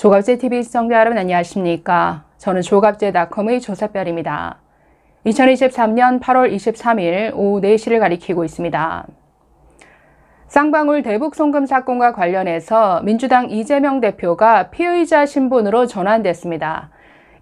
조갑제 TV 시청자 여러분 안녕하십니까? 저는 조갑제닷컴의 조사별입니다. 2023년 8월 23일 오후 4시를 가리키고 있습니다. 쌍방울 대북 송금 사건과 관련해서 민주당 이재명 대표가 피의자 신분으로 전환됐습니다.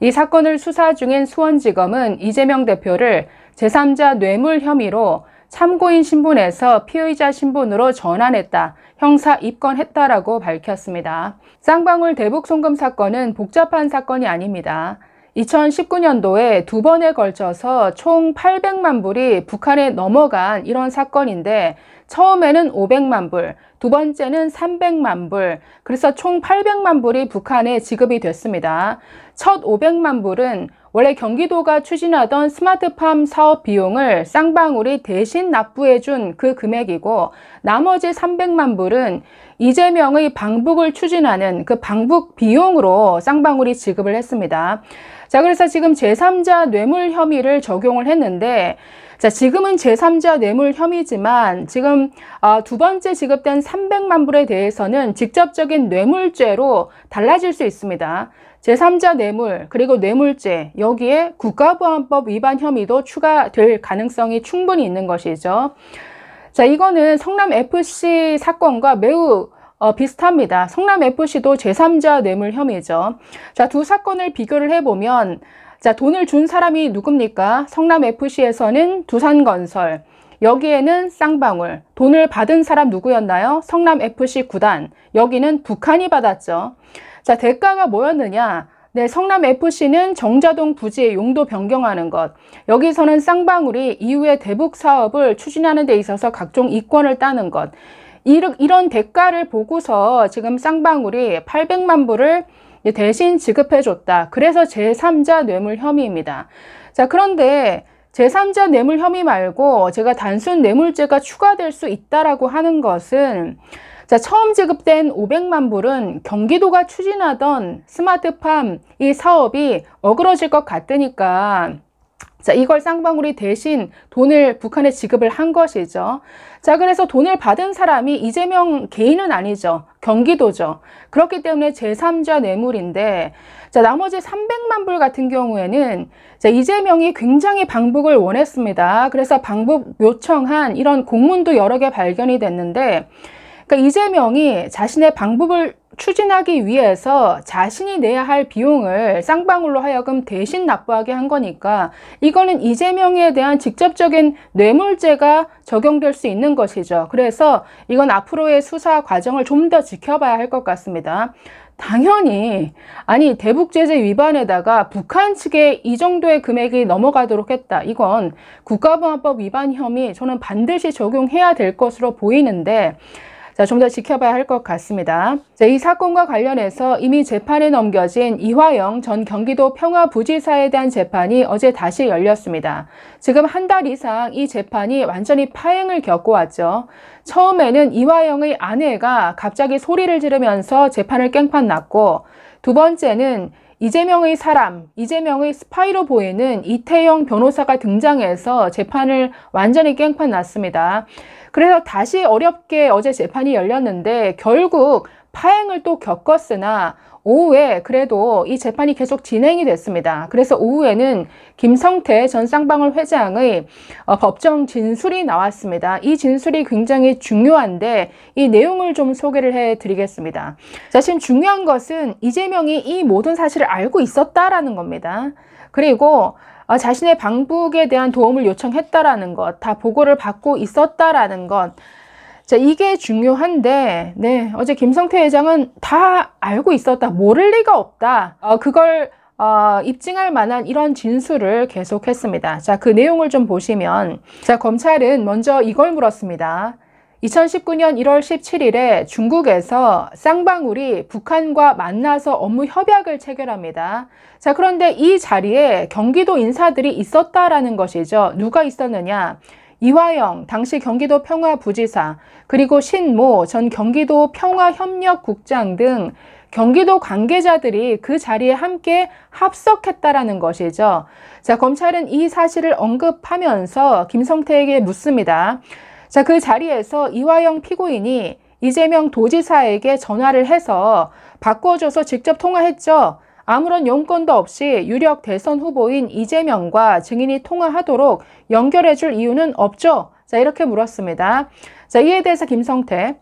이 사건을 수사 중인 수원지검은 이재명 대표를 제3자 뇌물 혐의로 참고인 신분에서 피의자 신분으로 전환했다, 형사 입건했다라고 밝혔습니다. 쌍방울 대북 송금 사건은 복잡한 사건이 아닙니다. 2019년도에 두 번에 걸쳐서 총 800만 불이 북한에 넘어간 이런 사건인데 처음에는 500만 불, 두 번째는 300만 불, 그래서 총 800만 불이 북한에 지급이 됐습니다. 첫 500만 불은 원래 경기도가 추진하던 스마트팜 사업 비용을 쌍방울이 대신 납부해준 그 금액이고 나머지 300만 불은 이재명의 방북을 추진하는 그 방북 비용으로 쌍방울이 지급을 했습니다. 자, 그래서 지금 제3자 뇌물 혐의를 적용을 했는데 자, 지금은 제3자 뇌물 혐의지만 지금 어, 두 번째 지급된 300만 불에 대해서는 직접적인 뇌물죄로 달라질 수 있습니다. 제3자 뇌물 그리고 뇌물죄 여기에 국가보안법 위반 혐의도 추가될 가능성이 충분히 있는 것이죠. 자 이거는 성남FC 사건과 매우 어, 비슷합니다. 성남FC도 제3자 뇌물 혐의죠. 자, 두 사건을 비교를 해보면, 자, 돈을 준 사람이 누굽니까? 성남FC에서는 두산건설, 여기에는 쌍방울, 돈을 받은 사람 누구였나요? 성남FC 구단, 여기는 북한이 받았죠. 자, 대가가 뭐였느냐? 네, 성남 FC는 정자동 부지의 용도 변경하는 것. 여기서는 쌍방울이 이후에 대북 사업을 추진하는 데 있어서 각종 이권을 따는 것. 이런 대가를 보고서 지금 쌍방울이 800만 불을 대신 지급해 줬다. 그래서 제3자 뇌물 혐의입니다. 자, 그런데 제3자 뇌물 혐의 말고 제가 단순 뇌물죄가 추가될 수 있다라고 하는 것은 자, 처음 지급된 500만 불은 경기도가 추진하던 스마트팜 이 사업이 어그러질 것 같으니까 자, 이걸 쌍방울이 대신 돈을 북한에 지급을 한 것이죠. 자, 그래서 돈을 받은 사람이 이재명 개인은 아니죠. 경기도죠. 그렇기 때문에 제3자 뇌물인데 자, 나머지 300만 불 같은 경우에는 자, 이재명이 굉장히 방북을 원했습니다. 그래서 방북 요청한 이런 공문도 여러 개 발견이 됐는데 그러니까 이재명이 자신의 방북을 추진하기 위해서 자신이 내야 할 비용을 쌍방울로 하여금 대신 납부하게 한 거니까 이거는 이재명에 대한 직접적인 뇌물죄가 적용될 수 있는 것이죠. 그래서 이건 앞으로의 수사 과정을 좀 더 지켜봐야 할 것 같습니다. 당연히 아니 대북 제재 위반에다가 북한 측에 이 정도의 금액이 넘어가도록 했다. 이건 국가보안법 위반 혐의 저는 반드시 적용해야 될 것으로 보이는데 자, 좀 더 지켜봐야 할 것 같습니다. 자, 이 사건과 관련해서 이미 재판에 넘겨진 이화영 전 경기도 평화부지사에 대한 재판이 어제 다시 열렸습니다. 지금 한 달 이상 이 재판이 완전히 파행을 겪고 왔죠. 처음에는 이화영의 아내가 갑자기 소리를 지르면서 재판을 깽판 났고 두 번째는 이재명의 사람, 이재명의 스파이로 보이는 이태영 변호사가 등장해서 재판을 완전히 깽판 났습니다. 그래서 다시 어렵게 어제 재판이 열렸는데 결국 파행을 또 겪었으나 오후에 그래도 이 재판이 계속 진행이 됐습니다. 그래서 오후에는 김성태 전 쌍방울 회장의 어, 법정 진술이 나왔습니다. 이 진술이 굉장히 중요한데 이 내용을 좀 소개를 해드리겠습니다. 사실 중요한 것은 이재명이 이 모든 사실을 알고 있었다라는 겁니다. 그리고 어, 자신의 방북에 대한 도움을 요청했다라는 것, 다 보고를 받고 있었다라는 것, 자, 이게 중요한데, 네, 어제 김성태 회장은 다 알고 있었다. 모를 리가 없다. 어, 그걸 어, 입증할 만한 이런 진술을 계속했습니다. 자, 그 내용을 좀 보시면, 자, 검찰은 먼저 이걸 물었습니다. 2019년 1월 17일에 중국에서 쌍방울이 북한과 만나서 업무 협약을 체결합니다. 자, 그런데 이 자리에 경기도 인사들이 있었다라는 것이죠. 누가 있었느냐? 이화영 당시 경기도 평화부지사 그리고 신모 전 경기도 평화협력국장 등 경기도 관계자들이 그 자리에 함께 합석했다라는 것이죠. 자, 검찰은 이 사실을 언급하면서 김성태에게 묻습니다. 자, 그 자리에서 이화영 피고인이 이재명 도지사에게 전화를 해서 바꿔줘서 직접 통화했죠. 아무런 용건도 없이 유력 대선 후보인 이재명과 증인이 통화하도록 연결해 줄 이유는 없죠? 자, 이렇게 물었습니다. 자, 이에 대해서 김성태.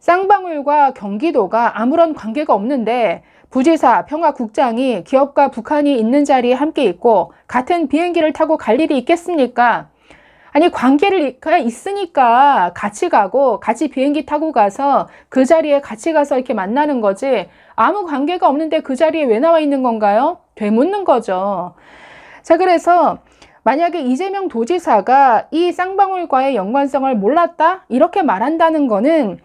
쌍방울과 경기도가 아무런 관계가 없는데 부지사, 평화국장이 기업과 북한이 있는 자리에 함께 있고 같은 비행기를 타고 갈 일이 있겠습니까? 아니 관계를 그냥 있으니까 같이 가고 같이 비행기 타고 가서 그 자리에 같이 가서 이렇게 만나는 거지 아무 관계가 없는데 그 자리에 왜 나와 있는 건가요? 되묻는 거죠. 자 그래서 만약에 이재명 도지사가 이 쌍방울과의 연관성을 몰랐다 이렇게 말한다는 거는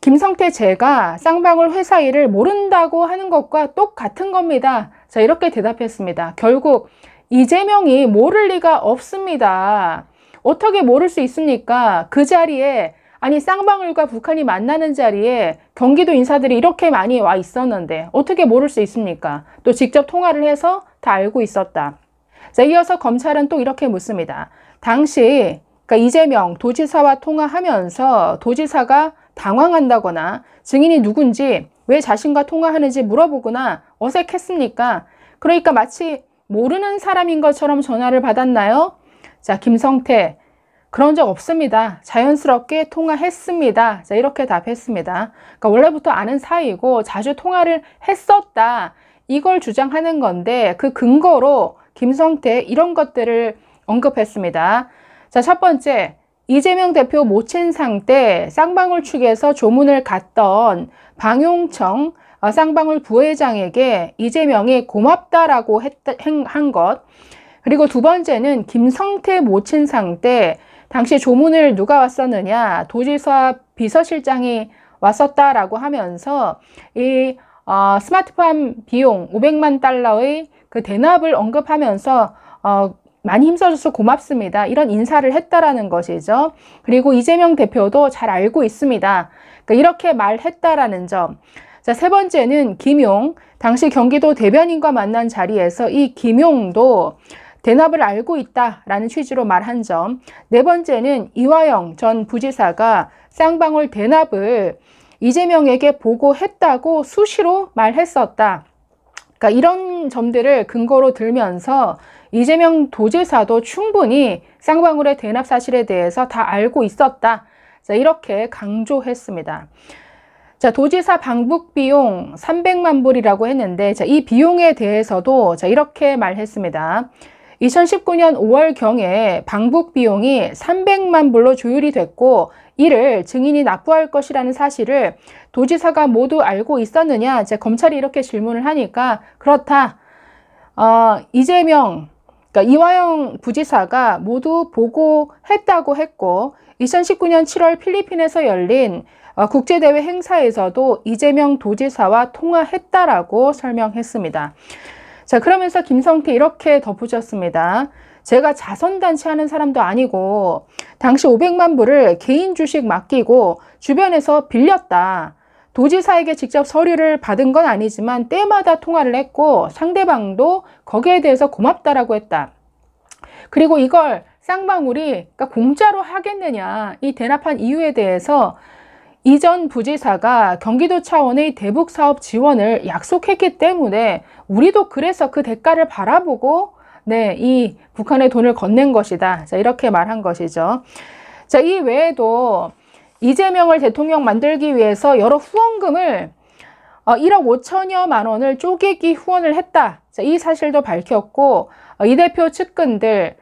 김성태 제가 쌍방울 회사 일을 모른다고 하는 것과 똑같은 겁니다. 자 이렇게 대답했습니다. 결국 이재명이 모를 리가 없습니다. 어떻게 모를 수 있습니까? 그 자리에 아니 쌍방울과 북한이 만나는 자리에 경기도 인사들이 이렇게 많이 와 있었는데 어떻게 모를 수 있습니까? 또 직접 통화를 해서 다 알고 있었다. 자, 이어서 검찰은 또 이렇게 묻습니다. 당시 그러니까 이재명 도지사와 통화하면서 도지사가 당황한다거나 증인이 누군지 왜 자신과 통화하는지 물어보거나 어색했습니까? 그러니까 마치 모르는 사람인 것처럼 전화를 받았나요? 자, 김성태. 그런 적 없습니다. 자연스럽게 통화했습니다. 자, 이렇게 답했습니다. 그러니까 원래부터 아는 사이고 자주 통화를 했었다. 이걸 주장하는 건데 그 근거로 김성태 이런 것들을 언급했습니다. 자, 첫 번째. 이재명 대표 모친상 때 쌍방울 축에서 조문을 갔던 방용청 어, 쌍방울 부회장에게 이재명이 고맙다라고 했, 한 것. 그리고 두 번째는 김성태 모친상 때 당시 조문을 누가 왔었느냐 도지사 비서실장이 왔었다라고 하면서 이 어, 스마트팜 비용 500만 달러의 그 대납을 언급하면서 어, 많이 힘써줘서 고맙습니다. 이런 인사를 했다라는 것이죠. 그리고 이재명 대표도 잘 알고 있습니다. 그러니까 이렇게 말했다라는 점. 자, 세 번째는 김용. 당시 경기도 대변인과 만난 자리에서 이 김용도 대납을 알고 있다라는 취지로 말한 점. 네 번째는 이화영 전 부지사가 쌍방울 대납을 이재명에게 보고했다고 수시로 말했었다. 그러니까 이런 점들을 근거로 들면서 이재명 도지사도 충분히 쌍방울의 대납 사실에 대해서 다 알고 있었다. 자, 이렇게 강조했습니다. 자, 도지사 방북 비용 300만 불이라고 했는데, 자, 이 비용에 대해서도 자, 이렇게 말했습니다. 2019년 5월경에 방북 비용이 300만 불로 조율이 됐고 이를 증인이 납부할 것이라는 사실을 도지사가 모두 알고 있었느냐 이제 검찰이 이렇게 질문을 하니까 그렇다 어, 이재명 그러니까 이화영 부지사가 모두 보고했다고 했고 2019년 7월 필리핀에서 열린 어, 국제대회 행사에서도 이재명 도지사와 통화했다라고 설명했습니다. 자, 그러면서 김성태 이렇게 덧붙였습니다. 제가 자선단체 하는 사람도 아니고 당시 500만 불을 개인 주식 맡기고 주변에서 빌렸다. 도지사에게 직접 서류를 받은 건 아니지만 때마다 통화를 했고 상대방도 거기에 대해서 고맙다라고 했다. 그리고 이걸 쌍방울이 그러니까 공짜로 하겠느냐 이 대납한 이유에 대해서 이전 부지사가 경기도 차원의 대북 사업 지원을 약속했기 때문에 우리도 그래서 그 대가를 바라보고 네, 이 북한의 돈을 건넨 것이다. 자, 이렇게 말한 것이죠. 자, 이 외에도 이재명을 대통령 만들기 위해서 여러 후원금을 어, 1억 5천여만 원을 쪼개기 후원을 했다. 자, 이 사실도 밝혔고 어, 이 대표 측근들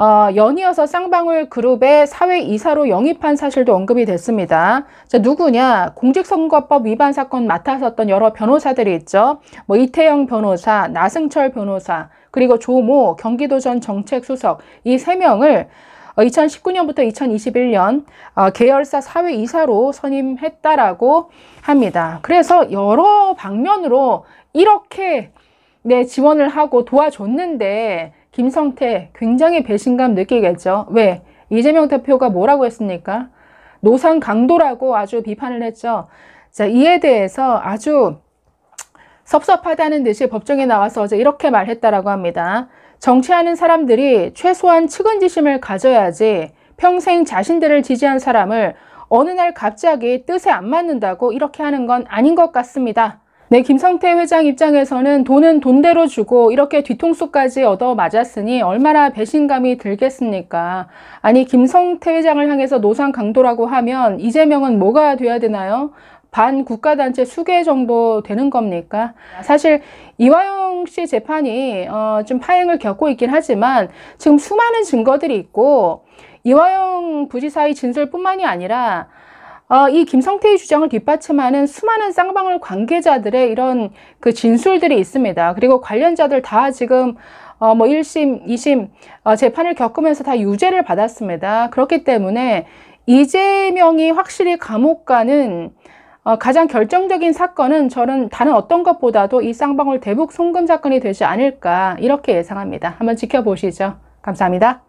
어, 연이어서 쌍방울 그룹의 사회이사로 영입한 사실도 언급이 됐습니다. 자, 누구냐? 공직선거법 위반 사건 맡아섰던 여러 변호사들이 있죠. 뭐 이태영 변호사, 나승철 변호사, 그리고 조모 경기도 전 정책수석 이 세 명을 2019년부터 어, 2021년 어, 계열사 사회이사로 선임했다라고 합니다. 그래서 여러 방면으로 이렇게 네, 지원을 하고 도와줬는데 김성태 굉장히 배신감 느끼겠죠. 왜? 이재명 대표가 뭐라고 했습니까? 노상 강도라고 아주 비판을 했죠. 자, 이에 대해서 아주 섭섭하다는 듯이 법정에 나와서 어제 이렇게 말했다라고 합니다. 정치하는 사람들이 최소한 측은지심을 가져야지 평생 자신들을 지지한 사람을 어느 날 갑자기 뜻에 안 맞는다고 이렇게 하는 건 아닌 것 같습니다. 네, 김성태 회장 입장에서는 돈은 돈대로 주고 이렇게 뒤통수까지 얻어 맞았으니 얼마나 배신감이 들겠습니까? 아니, 김성태 회장을 향해서 노상 강도라고 하면 이재명은 뭐가 돼야 되나요? 반국가단체 수개 정도 되는 겁니까? 사실 이화영 씨 재판이 어, 좀 파행을 겪고 있긴 하지만 지금 수많은 증거들이 있고 이화영 부지사의 진술뿐만이 아니라 어, 이 김성태의 주장을 뒷받침하는 수많은 쌍방울 관계자들의 이런 그 진술들이 있습니다. 그리고 관련자들 다 지금 어, 뭐 1심, 2심 어, 재판을 겪으면서 다 유죄를 받았습니다. 그렇기 때문에 이재명이 확실히 감옥 가는 어, 가장 결정적인 사건은 저는 다른 어떤 것보다도 이 쌍방울 대북 송금 사건이 되지 않을까 이렇게 예상합니다. 한번 지켜보시죠. 감사합니다.